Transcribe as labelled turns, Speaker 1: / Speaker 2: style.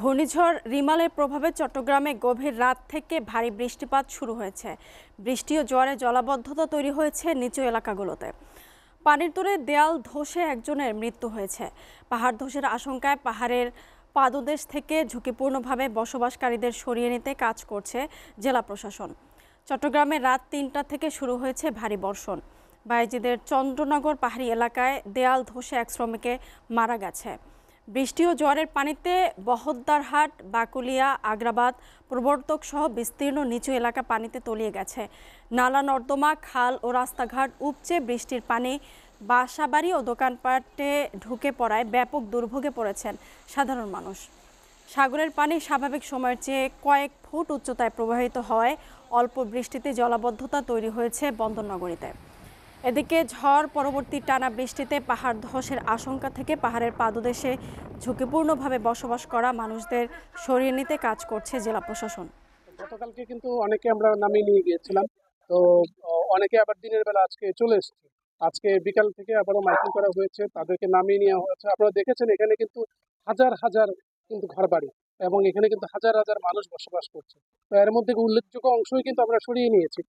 Speaker 1: ঘূর্ণিঝড় রিমালের প্রভাবে চট্টগ্রামে গভীর রাত থেকে ভারী বৃষ্টিপাত শুরু হয়েছে বৃষ্টি ও জোয়ারে জলাবদ্ধতা তৈরি হয়েছে নিচু এলাকাগুলোতে পানির তোরে দেয়াল ধসে একজনের মৃত্যু হয়েছে পাহাড় ধসের আশঙ্কায় পাহাড়ের পাদদেশ থেকে ঝুঁকিপূর্ণভাবে বসবাসকারীদের সরিয়ে নিতে কাজ করছে জেলা প্রশাসন চট্টগ্রামে রাত তিনটা থেকে শুরু হয়েছে ভারী বর্ষণ বাইজিদের চন্দ্রনগর পাহাড়ি এলাকায় দেয়াল ধসে এক শ্রমিকে মারা গেছে বৃষ্টি ও জোয়ারের পানিতে বহদ্দারহাট বাকুলিয়া আগ্রাবাদ প্রবর্তক সহ বিস্তীর্ণ নিচু এলাকা পানিতে তলিয়ে গেছে নালা নর্দমা খাল ও রাস্তাঘাট উপচে বৃষ্টির পানি বাসাবাড়ি ও দোকানপাটে ঢুকে পড়ায় ব্যাপক দুর্ভোগে পড়েছেন সাধারণ মানুষ সাগরের পানি স্বাভাবিক সময়ের চেয়ে কয়েক ফুট উচ্চতায় প্রবাহিত হওয়ায় অল্প বৃষ্টিতে জলাবদ্ধতা তৈরি হয়েছে বন্দরনগরীতে এদিকে ঝড় পরবর্তী টানা বৃষ্টিতে পাহাড় ধসের আশঙ্কা থেকে পাহাড়ের পাদদেশে ঝুঁকিপূর্ণভাবে বসবাস করা মানুষদের সরিয়ে নিতে কাজ করছে জেলা প্রশাসন
Speaker 2: গতকালকে কিন্তু অনেকে আমরা নামিয়ে নিয়ে গিয়েছিলাম তো অনেকে আবার দিনের বেলা আজকে চলে এসেছে আজকে বিকাল থেকে আবারও মাইকিং করা হয়েছে তাদেরকে নামিয়ে নেওয়া হয়েছে আপনারা দেখেছেন এখানে কিন্তু হাজার হাজার কিন্তু ঘর বাড়ি এবং এখানে কিন্তু হাজার হাজার মানুষ বসবাস করছে তো এর মধ্যে উল্লেখযোগ্য অংশই কিন্তু আমরা সরিয়ে নিয়েছি